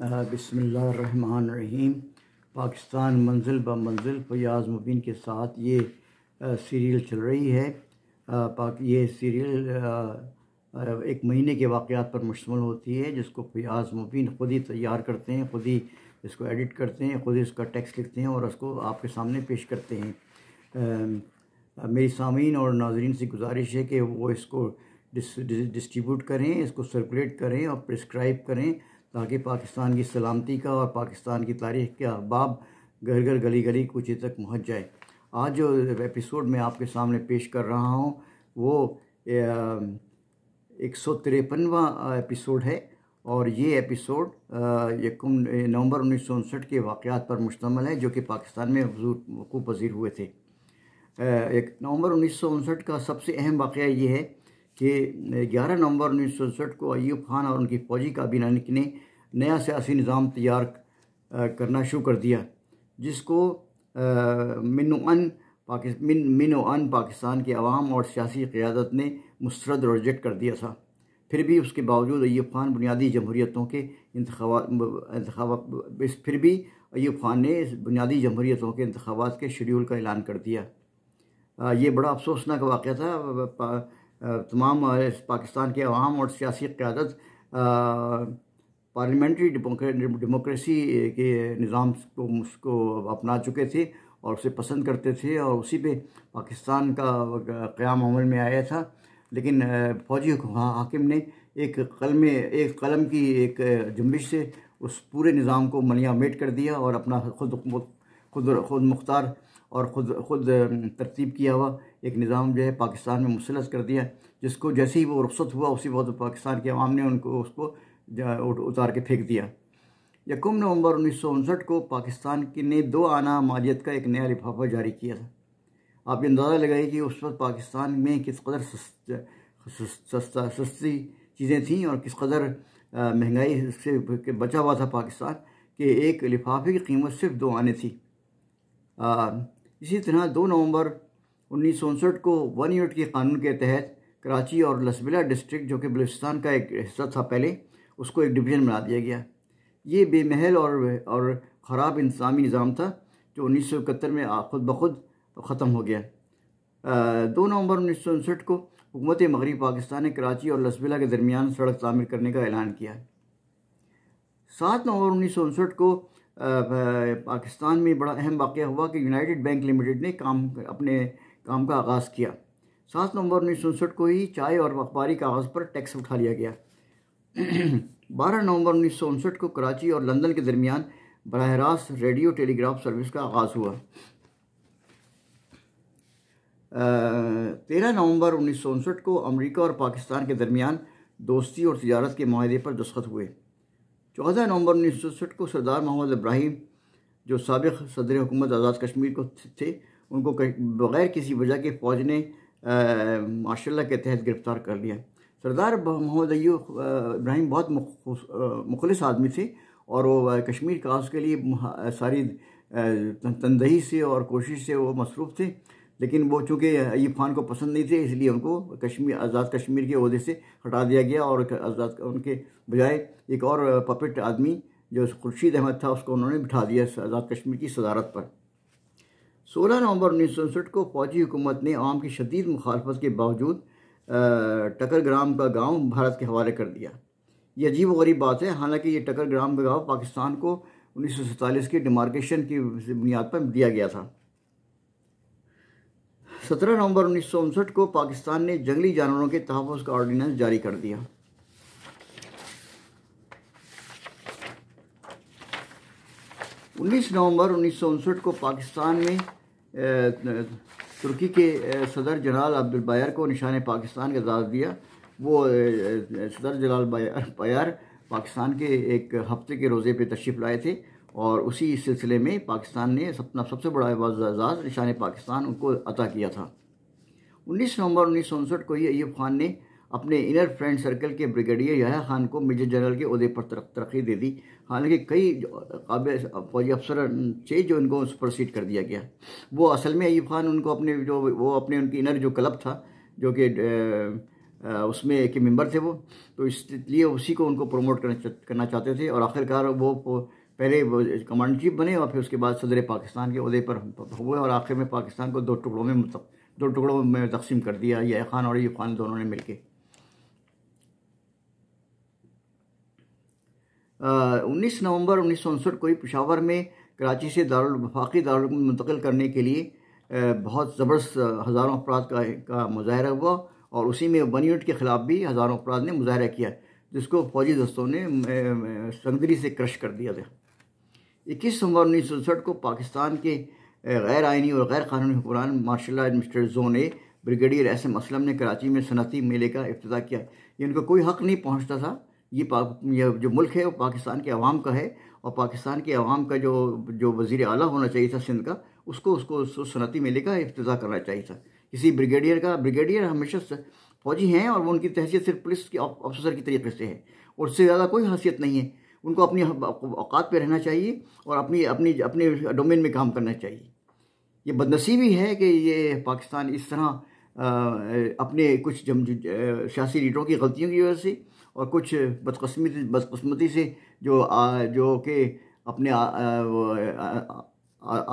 रहीम पाकिस्तान मंजिल ब मंजिल फयाज मुबीन के साथ ये सीरील सीरियल चल रही है पाक ये सीरियल एक महीने के वाक़ात पर मुश्तमल होती है जिसको फयाज मुबीन ख़ुद ही तैयार करते हैं ख़ुद ही इसको एडिट करते हैं ख़ुद ही इसका टेक्स्ट लिखते हैं और उसको आपके सामने पेश करते हैं मेरी सामीन और नाजरन से गुजारिश है कि वो इसको डिस्ट्रीब्यूट करें इसको सर्कुलेट करें और प्रिस्क्राइब करें ताकि पाकिस्तान की सलामती का और पाकिस्तान की तारीख के अहबाब घर घर गली गली कुछ तक पहुँच जाए आज जो एपिसोड मैं आपके सामने पेश कर रहा हूँ वो एक सौ तिरपनवा एपिसोड है और ये एपिसोड यकम नवंबर उन्नीस सौ उनसठ के वाक़ात पर मुश्तमल है जो कि पाकिस्तान में वकू पजीर हुए थे एक नवंबर उन्नीस सौ उनसठ का सबसे अहम वाक़ ये है कि 11 नवंबर उन्नीस को अयूब खान और उनकी फौजी काबीनानिक ने नया सियासी निज़ाम तैयार करना शुरू कर दिया जिसको मिनन पाकिस्तान मिन पाकिस्तान के अवाम और सियासी क़्यादत ने मुस्रद और रिजेक्ट कर दिया था फिर भी उसके बावजूद अयूब खान बुनियादी जमहूरीतों के फिर भी अयूब खान ने बुनियादी जमहूरीतों के इंतबात के शेड्यूल का ऐलान कर दिया ये बड़ा अफसोसनाक वाक़ था तमाम पाकिस्तान के अवाम और सियासी क्यादत पार्लियामेंट्री डेमोक्रेसी के निज़ाम को उसको अपना चुके थे और उसे पसंद करते थे और उसी पे पाकिस्तान का क़्याम अमल में आया था लेकिन फौजी हाँ, हाकिम ने एक कलम एक कलम की एक जुम्बिश से उस पूरे निज़ाम को मेट कर दिया और अपना खुद खुद खुद मुख्तार और ख़ुद ख़ुद तरतीब किया हुआ एक निज़ाम जो है पाकिस्तान में मुसलस कर दिया जिसको जैसे ही वो रुखसत हुआ उसी वक्त पाकिस्तान के आवाम ने उनको उसको उतार के फेंक दिया यकम नवंबर उन्नीस को पाकिस्तान की ने दो आना मालियत का एक नया लिफाफा जारी किया था आप ये अंदाज़ा लगाइए कि उस वक्त पाकिस्तान में किस कदर सस्ता सस्ती चीज़ें थीं और किस कदर महंगाई से बचा हुआ था पाकिस्तान कि एक लिफाफे की कीमत सिर्फ दो आने थी इसी तरह दो नवंबर उन्नीस को वन यूनिट के कानून के तहत कराची और लसबिला डिस्ट्रिक्ट जो कि बलूचिस्तान का एक हिस्सा था पहले उसको एक डिवीज़न बना दिया गया ये बेमहल और और ख़राब इंतजामी निज़ाम था जो उन्नीस में खुद ब खुद ख़त्म हो गया आ, दो नवंबर उन्नीस को हुकूमत मगरब पाकिस्तान ने कराची और लसबिला के दरमियान सड़क तामीर करने का ऐलान किया सात नवंबर उन्नीस को पाकिस्तान में बड़ा अहम वाक़ हुआ कि यूनाइटेड बैंक लिमिटेड ने काम अपने काम का आगाज़ किया सात नवंबर उन्नीस सौ उनसठ को ही चाय और अखबारी कागज़ पर टैक्स उठा लिया गया बारह नवंबर उन्नीस सौ उनसठ को कराची और लंदन के दरमियान बरह रास्त रेडियो टेलीग्राफ सर्विस का आगाज़ हुआ तेरह नवंबर उन्नीस सौ उनसठ को अमरीका और पाकिस्तान के दरमियान दोस्ती और तजारत के माहे पर दस्खत हुए चौदह नवंबर उन्नीस सौ सड़सठ को सरदार मोहम्मद इब्राहिम जो सबक सदर हुकूमत आज़ाद कश्मीर को थे उनको बग़ैर किसी वजह के फ़ौज ने माशा के तहत गिरफ़्तार कर लिया सरदार मोहम्मद अयू इब्राहिम बहुत मुखलस आदमी थे और वो कश्मीर काज के लिए सारी तनदही से और कोशिश से वो मसरूफ़ थे लेकिन वो चूँकि अयूब खान को पसंद नहीं थे इसलिए उनको कश्मीर आज़ाद कश्मीर के अहदे से हटा दिया गया और आज़ाद उनके बजाय एक और पपेट आदमी जो खुर्शीद अहमद था उसको उन्होंने बिठा दिया आज़ाद कश्मीर की सदारत पर 16 नवंबर उन्नीस सौ उनसठ को फौजी हुकूमत ने आम की शदीद मुखालफत के बावजूद टकर ग्राम का गांव भारत के हवाले कर दिया ये अजीब गरीब बात है हालांकि ये टकर ग्राम का गांव पाकिस्तान को उन्नीस सौ सैंतालीस के डिमार्केशन की बुनियाद पर दिया गया था सत्रह नवंबर उन्नीस को पाकिस्तान ने जंगली जानवरों के तहफ़ का ऑर्डीनेंस जारी कर दिया उन्नीस नवंबर उन्नीस को पाकिस्तान में तुर्की के सदर जलाल अब्दुल बायर को निशान पाकिस्तान का दाज दिया वो सदर जलाल बायर पाकिस्तान के एक हफ्ते के रोज़े पे तशरीफ़ लाए थे और उसी सिलसिले में पाकिस्तान ने अपना सबसे बड़ा एजाज निशान पाकिस्तान उनको अता किया था 19 नवंबर उन्नीस को ही अयूब खान ने अपने इनर फ्रेंड सर्कल के ब्रिगेडियर यहा खान को मेजर जनरल के अहदे पर तरक्की दे दी हालांकि कई काबिल फौजी अफसर थे जो इनको सुपरसीड कर दिया गया वो असल में अयूब खान उनको अपने जो वो अपने उनकी इनर जो क्लब था जो कि उसमें के मेंबर थे वो तो इसलिए उसी को उनको प्रमोट करना करना चाहते थे और आखिरकार वो पहले वो कमांडर चीफ बने और फिर उसके बाद सदर पाकिस्तान के अहदे पर हुए और आखिर में पाकिस्तान को दो टुकड़ों में दो टुकड़ों में तकसीम कर दिया यह खान और यू खान दोनों ने मिलकर उन्नीस नवंबर उन्नीस सौ उनसठ को ही पिशावर में कराची से दारफाकी दारुल मुंतकिल करने के लिए बहुत ज़बरदस्त हज़ारों अफराद का का मुजाहरा हुआ और उसी में वन यूनिट के ख़िलाफ़ भी हज़ारों अफराद ने मुजाहरा किया जिसको फौजी दस्तों ने संगदरी से क्रश कर दिया था इक्कीस नवंबर उन्नीस सौ सड़सठ को पाकिस्तान के गैर आइनी और गैर कानूनी हुक्मरान मार्शल मिस्टर जो ने ब्रिगेडियर एस एम असलम ने कराची में सनती मेले का अफ्ताह किया ये उनका कोई हक नहीं पहुँचता था ये, ये जो मुल्क है वो पाकिस्तान के अवाम का है और पाकिस्तान के अवाम का जो जो वजीर अला होना चाहिए था सिंध का उसको उसको सनती मेले का अफ्ताह करना चाहिए था किसी ब्रिगेडियर का ब्रिगेडियर हमेशा फौजी हैं और वो उनकी तहसीत सिर्फ पुलिस के ऑफिसर की तरीके से है और उससे ज़्यादा कोई हैसियत नहीं है उनको अपनी औकात पे रहना चाहिए और अपनी अपनी अपने डोमेन में काम करना चाहिए ये बदनसीबी है कि ये पाकिस्तान इस तरह अपने कुछ जम सियासी लीडरों की गलतियों की वजह से और कुछ बदकस्मती बदकस्मती से जो आ, जो कि अपने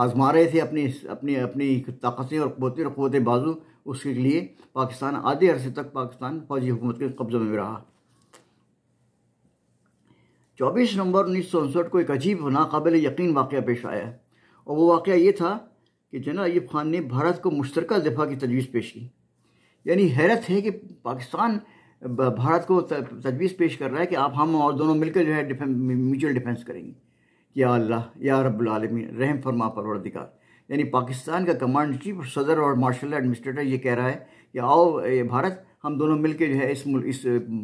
आजमा रहे थे अपनी अपनी अपनी ताकतें और कवतें और कवत बाजू उसके लिए पाकिस्तान आधे अरसे तक पाकिस्तान फौजी हुकूमत के कब्ज़े में रहा चौबीस नवंबर उन्नीस सौ उनसठ को एक अजीब नाकबिल यकीन वाक़ पेश आया और वो वाक़ ये था कि जनरल अयब खान ने भारत को मुश्तरक दफा की तजवीज़ पेश की यानी हैरत है कि पाकिस्तान भारत को तजवीज़ पेश कर रहा है कि आप हम और दोनों मिलकर जो है म्यूचुअल डिफेंस करेंगे या अल्लाह या रबालमीन रहम फरमा परवरदिकार यानी पाकिस्तान का कमांड चीफ सदर और मार्शल एडमिनिस्ट्रेटर ये कह रहा है कि आओ भारत हम दोनों मिलकर जो है इस इस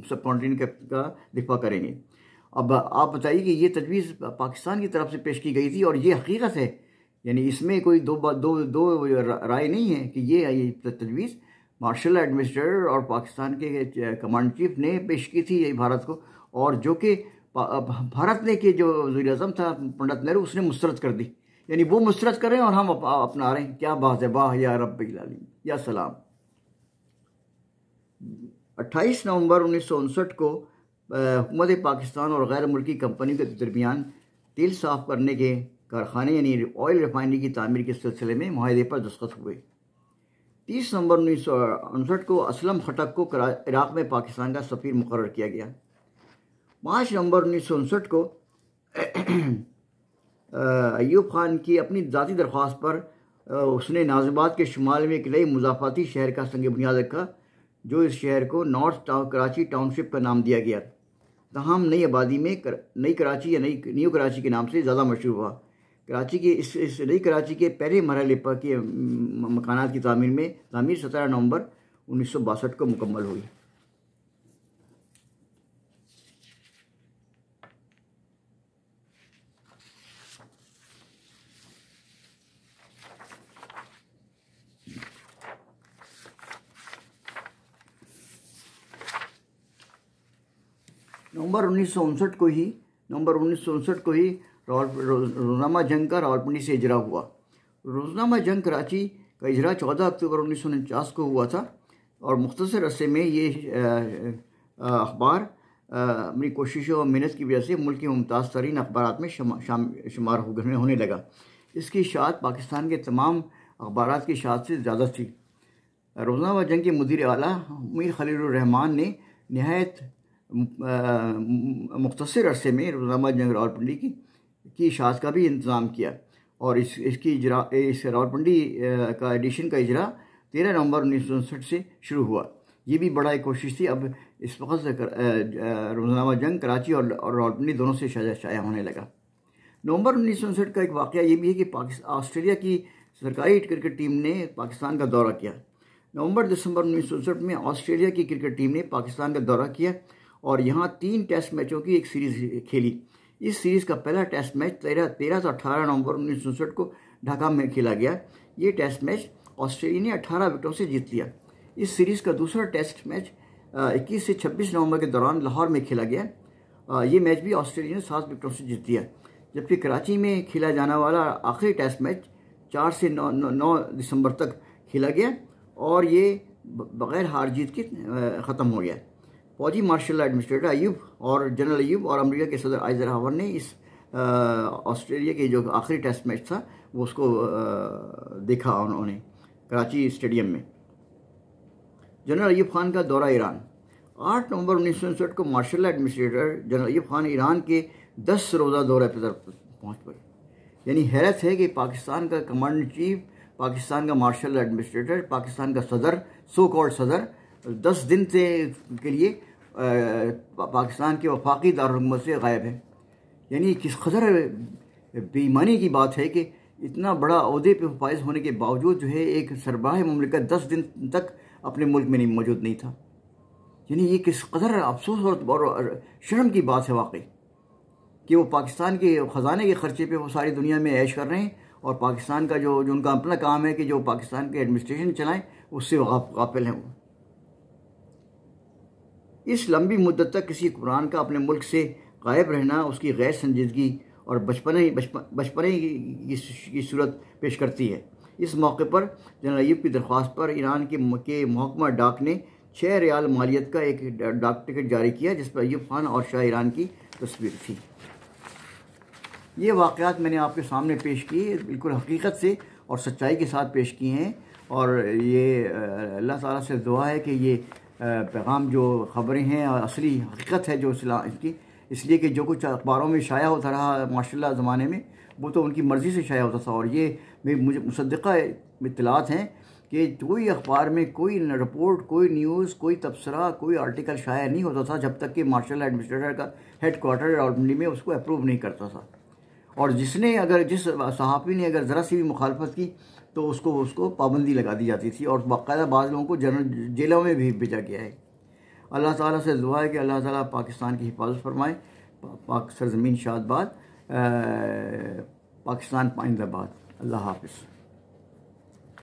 सब कॉन्टीन का दिफा करेंगे अब आप बताइए कि ये तजवीज़ पाकिस्तान की तरफ से पेश की गई थी और ये हकीकत है यानी इसमें कोई दो दो दो राय नहीं है कि ये ये तजवीज़ मार्शल एडमिनिस्ट्रेटर और पाकिस्तान के कमांड चीफ ने पेश की थी भारत को और जो कि भारत ने के जो वजी अजम था पंडित नेहरू उसने मुस्रद कर दी यानी वो मुस्रद करें और हम अपना अपना रहे हैं क्या बात है वाह या रब या सलाम 28 नवंबर उन्नीस को हुकूमत पाकिस्तान और गैर मुल्की कंपनी के दरमियान तेल साफ़ करने के कारखाने यानी ऑयल रिफाइनरी की तमीर के सिलसिले में माहे पर दस्खत हुए तीस नवंबर उन्नीस सौ उनसठ को असलम खटक को इराक़ में पाकिस्तान का सफी मुकर किया गया पाँच नवंबर उन्नीस सौ उनसठ को अयूब खान की अपनी ज़ाती दरख्वास्त पर उसने नाजबाद के शुमाल में एक नई मुजाफाती शहर का संग बुनियाद रखा जो इस शहर को नॉर्थ टाउन कराची टाउनशिप का नाम दिया गया तहम नई आबादी में कर, नई कराची या नई न्यू कराची के नाम से ज़्यादा मशहूर हुआ कराची के इस इस नई कराची के पहले मरल पर के मकानात की तमीर में तमीर सत्रह नवंबर उन्नीस को मुकम्मल हुई नवंबर उन्नीस को ही नवंबर उन्नीस को ही रावल रोजनामा जंग का रावलपिंडी से इजरा हुआ रोजनामा जंग कराची का इजरा 14 अक्टूबर उन्नीस को हुआ था और मुख्तर अरसे में ये अखबार अपनी कोशिशों और मेहनत की वजह से मुल्क के मुमताज़ तरीन अखबार में शुमार होने लगा इसकी इशात पाकिस्तान के तमाम अखबार की इशात से ज़्यादा थी रोजनामा जंग के मदीर अली मीर खलीरहमान ने नहायत मुख्तर अरसे में रोजामा जंग रावलपिंडी की की इशात का भी इंतज़ाम किया और इस इसकी इजरा इस रावलपिंडी का एडिशन का इजरा तेरह नवंबर उन्नीस सौ उनसठ से शुरू हुआ ये भी बड़ा एक कोशिश थी अब इस वक्त रोजनामा जंग कराची और, और रावलपिंडी दोनों से शाया शाया होने लगा नवंबर उन्नीस सौ उनसठ का एक वाक़ ये भी है कि पाकिस्तान ऑस्ट्रेलिया की सरकारी क्रिकेट टीम ने पाकिस्तान का दौरा किया नवंबर दिसंबर उन्नीस सौ उनसठ में ऑस्ट्रेलिया की क्रिकेट टीम ने पाकिस्तान का दौरा किया और यहाँ तीन टेस्ट मैचों की एक सीरीज खेली इस सीरीज का पहला टेस्ट मैच तेरह तेरह से अठारह नवंबर उन्नीस को ढाका में खेला गया ये टेस्ट मैच ऑस्ट्रेलिया ने अठारह विकेटों से जीत लिया इस सीरीज़ का दूसरा टेस्ट मैच इक्कीस से छब्बीस नवंबर के दौरान लाहौर में खेला गया ये मैच भी ऑस्ट्रेलिया ने सात विकेटों से जीत लिया जबकि कराची में खेला जाने वाला आखिरी टेस्ट मैच चार से नौ नौ, नौ दिसंबर तक खेला गया और ये बगैर हार जीत के ख़त्म हो गया फौजी मार्शल एडमिनिस्ट्रेटर अयूब और जनरल अयूब और अमेरिका के सदर आइजर हावर ने इस ऑस्ट्रेलिया के जो आखिरी टेस्ट मैच था वो उसको देखा उन्होंने कराची स्टेडियम में जनरल अयूब खान का दौरा ईरान 8 नवंबर उन्नीस को martial administrator general Ayub Khan Iran के 10 रोज़ा दौरे पर पहुँच पड़े यानी हैरत है कि पाकिस्तान का कमांडर चीफ पाकिस्तान का मार्शल एडमिनिस्ट्रेटर पाकिस्तान का सदर सो कॉल्ड सदर दस दिन से के लिए पाकिस्तान के वफाकी दारकूमत से गायब है यानी किस कदर बेईमानी की बात है कि इतना बड़ा अहदे पर फायज होने के बावजूद जो है एक सरबराह ममलिकत दस दिन तक अपने मुल्क में नहीं मौजूद नहीं था यानी ये किस कदर अफसोस और शर्म की बात है वाकई कि वो पाकिस्तान के ख़जाने के ख़र्चे पे वो सारी दुनिया में ऐश कर रहे हैं और पाकिस्तान का जो जो उनका अपना काम है कि जो पाकिस्तान के एडमिनिस्ट्रेशन चलाएं उससे गाफिल हैं वो इस लंबी मुद्दत तक किसी हुक्मरान का अपने मुल्क से गायब रहना उसकी गैर संजीदगी और बचपन बचपने की सूरत पेश करती है इस मौके पर जनरल अयूब की दरख्वास्त पर ईरान के के महकमा डाक ने छः रियाल मालियत का एक डाक टिकट जारी किया जिस पर अयूब खान और शाह ईरान की तस्वीर थी ये वाक़ात मैंने आपके सामने पेश किए बिल्कुल हकीकत से और सच्चाई के साथ पेश किए हैं और ये अल्लाह ताला से दुआ है कि ये पैगाम जो ख़बरें हैं और असली हकीकत है जो इसकी इसलिए कि जो कुछ अखबारों में शाया होता रहा माशा ज़माने में वो तो उनकी मर्ज़ी से शाया होता था और ये मुझे मुसदा इतलात हैं कि कोई अखबार में कोई रिपोर्ट कोई न्यूज़ कोई तबसरा कोई आर्टिकल शाया नहीं होता था जब तक कि मार्शल एडमिनिस्ट्रेटर का हेड क्वार्टर ऑलमंडी में उसको अप्रूव नहीं करता था और जिसने अगर जिस सहाफ़ी ने अगर ज़रा सी भी मुखालफत की तो उसको उसको पाबंदी लगा दी जाती थी और बाकायदा बाद लोगों को जनरल जेलों में भी भेजा गया है अल्लाह ताला से दुआ है कि अल्लाह ताला पाकिस्तान की हिफाजत फरमाए पा, पाक सरजमीन शादबाद पाकिस्तान पाइंदाबाद अल्लाह हाफिज़